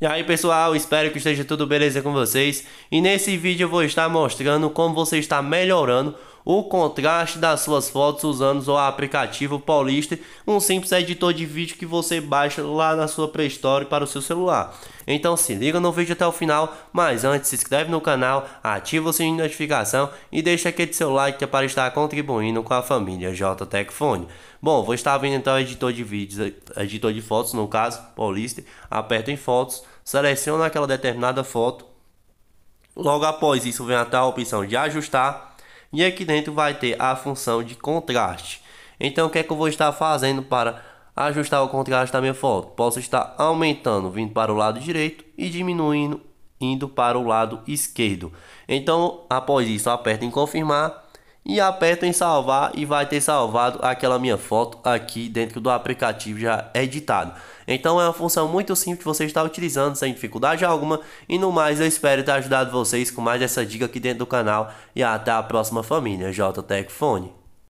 E aí pessoal, espero que esteja tudo beleza com vocês e nesse vídeo eu vou estar mostrando como você está melhorando o contraste das suas fotos usando o aplicativo Paulista, um simples editor de vídeo que você baixa lá na sua Play Store para o seu celular. Então se liga no vídeo até o final, mas antes se inscreve no canal, ativa o sininho de notificação e deixa aquele seu like é para estar contribuindo com a família JTEC Bom, vou estar vendo então o editor de vídeos, editor de fotos no caso, Paulista, aperto em fotos, seleciono aquela determinada foto, logo após isso vem até a opção de ajustar, e aqui dentro vai ter a função de contraste. Então o que é que eu vou estar fazendo para ajustar o contraste da minha foto? Posso estar aumentando vindo para o lado direito e diminuindo indo para o lado esquerdo. Então após isso aperto em confirmar e aperta em salvar e vai ter salvado aquela minha foto aqui dentro do aplicativo já editado. Então é uma função muito simples de você estar utilizando sem dificuldade alguma e no mais eu espero ter ajudado vocês com mais essa dica aqui dentro do canal e até a próxima família JTech Fone.